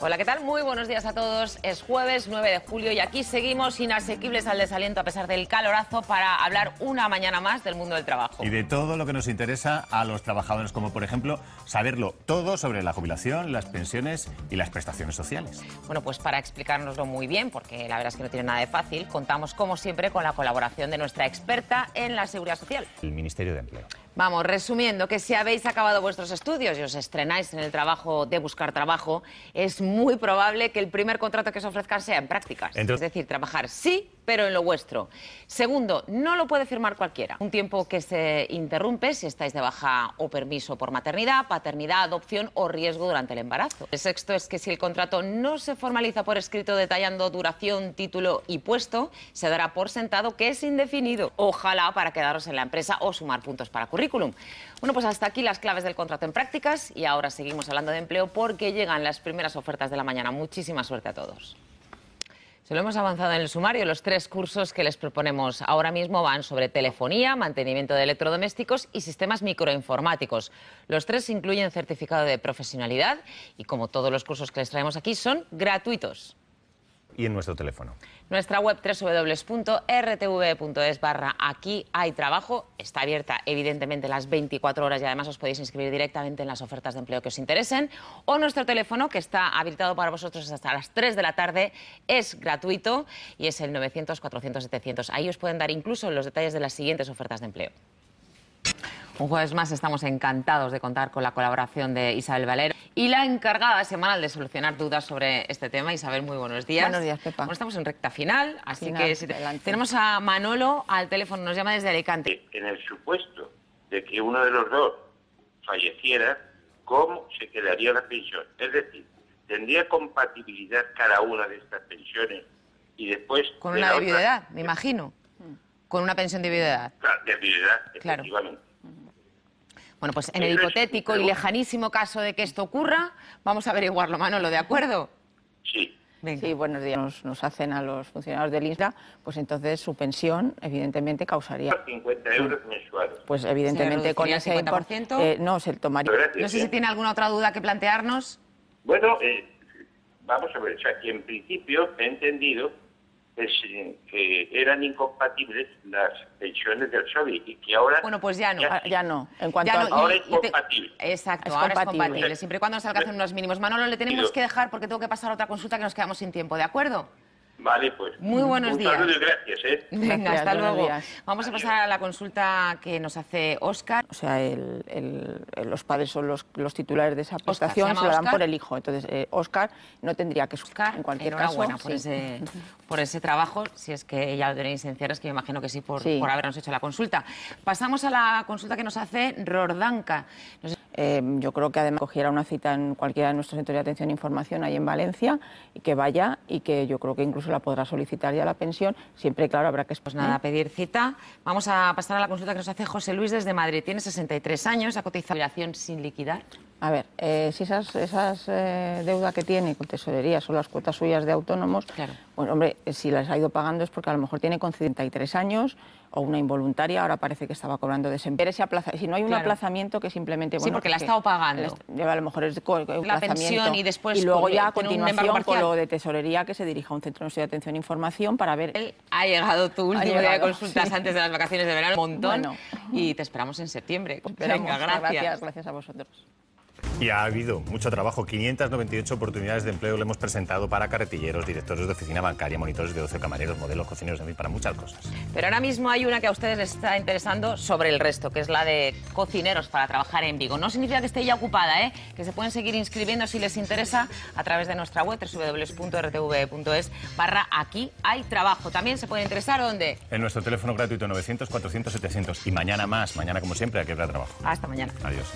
Hola, ¿qué tal? Muy buenos días a todos. Es jueves 9 de julio y aquí seguimos inasequibles al desaliento a pesar del calorazo para hablar una mañana más del mundo del trabajo. Y de todo lo que nos interesa a los trabajadores, como por ejemplo saberlo todo sobre la jubilación, las pensiones y las prestaciones sociales. Bueno, pues para explicárnoslo muy bien, porque la verdad es que no tiene nada de fácil, contamos como siempre con la colaboración de nuestra experta en la seguridad social. El Ministerio de Empleo. Vamos, resumiendo, que si habéis acabado vuestros estudios y os estrenáis en el trabajo de buscar trabajo, es muy probable que el primer contrato que os ofrezcan sea en prácticas. Es decir, trabajar sí, pero en lo vuestro. Segundo, no lo puede firmar cualquiera. Un tiempo que se interrumpe si estáis de baja o permiso por maternidad, paternidad, adopción o riesgo durante el embarazo. El sexto es que si el contrato no se formaliza por escrito detallando duración, título y puesto, se dará por sentado que es indefinido. Ojalá para quedaros en la empresa o sumar puntos para currículum. Bueno, pues hasta aquí las claves del contrato en prácticas y ahora seguimos hablando de empleo porque llegan las primeras ofertas de la mañana. Muchísima suerte a todos. Se lo hemos avanzado en el sumario. Los tres cursos que les proponemos ahora mismo van sobre telefonía, mantenimiento de electrodomésticos y sistemas microinformáticos. Los tres incluyen certificado de profesionalidad y, como todos los cursos que les traemos aquí, son gratuitos y en nuestro teléfono. Nuestra web www.rtv.es barra aquí hay trabajo está abierta evidentemente las 24 horas y además os podéis inscribir directamente en las ofertas de empleo que os interesen o nuestro teléfono que está habilitado para vosotros hasta las 3 de la tarde es gratuito y es el 900 400 700. Ahí os pueden dar incluso los detalles de las siguientes ofertas de empleo. Un jueves más estamos encantados de contar con la colaboración de Isabel Valero y la encargada semanal de solucionar dudas sobre este tema. Isabel, muy buenos días. Buenos días, Pepa. Bueno, estamos en recta final, así que tenemos a Manolo al teléfono, nos llama desde Alicante. Eh, en el supuesto de que uno de los dos falleciera, ¿cómo se quedaría la pensión? Es decir, ¿tendría compatibilidad cada una de estas pensiones y después... Con una debilidad, me imagino. Con una pensión de viudedad. Claro, de efectivamente. Bueno, pues en el hipotético y lejanísimo caso de que esto ocurra, vamos a averiguarlo, Manolo, ¿de acuerdo? Sí. Sí, buenos días. Nos, hacen a los funcionarios del INSA, pues entonces su pensión, evidentemente, causaría. 50 euros mensuales. Pues, evidentemente, con ese 50%. Eh, no, se tomaría. no sé si tiene alguna otra duda que plantearnos. Bueno, eh, vamos a ver. O sea, que en principio he entendido que eh, eran incompatibles las pensiones del SOBI y que ahora... Bueno, pues ya no, ya, no. Ahora es compatible. Exacto, ahora es compatible, siempre y cuando nos alcancen unos mínimos. Manolo, le tenemos que dejar porque tengo que pasar a otra consulta que nos quedamos sin tiempo, ¿de acuerdo? Vale, pues. Muy buenos días. gracias, ¿eh? Venga, hasta luego. Vamos a pasar a la consulta que nos hace Oscar. O sea, los padres son los, titulares de esa prestación, se, lo dan por el hijo. Entonces, eh, Óscar Oscar no tendría que buscar en cualquier caso. Enhorabuena por, ese, trabajo, si es que ya lo tenéis en es que me imagino que sí por, habernos hecho la consulta. Pasamos a la consulta que nos hace Rordanca. Em, yo creo que además cogiera una cita en cualquiera de nuestros centros de atención e información ahí en Valencia y que vaya y que yo creo que incluso la podrá solicitar ya la pensión. Siempre, claro, habrá que... Pues nada, pedir cita. Vamos a pasar a la consulta que nos hace José Luis desde Madrid. Tiene 63 años, ha cotizado sin liquidar. A ver, eh, si esas, esas eh, deuda que tiene con tesorería son las cuotas suyas de autónomos, bueno, hombre, eh, si las ha ido pagando es porque a lo mejor tiene con 33 años o una involuntaria, ahora parece que estaba cobrando desempleo. si no hay un aplazamiento que simplemente... sí, porque la ha estado pagando. Lleva eh, a lo mejor es la pensión y después... Y luego ya continuación lo de tesorería que se dirija a un centro de atención e información para ver... Ha llegado tu último día de consultas antes de las vacaciones de verano, un montón, y te esperamos en septiembre. Pues Venga, Gracias, gracias a vosotros. Y ha habido mucho trabajo, 598 oportunidades de empleo le hemos presentado para carretilleros, directores de oficina bancaria, monitores de 12 camareros, modelos, cocineros, de para muchas cosas. Pero ahora mismo hay una que a ustedes les está interesando sobre el resto, que es la de cocineros para trabajar en Vigo. No significa que esté ya ocupada, ¿eh? que se pueden seguir inscribiendo si les interesa a través de nuestra web www.rtv.es barra aquí hay trabajo. También se pueden interesar ¿dónde? En nuestro teléfono gratuito 900 400 700 y mañana más, mañana como siempre aquí habrá trabajo. Hasta mañana. Adiós.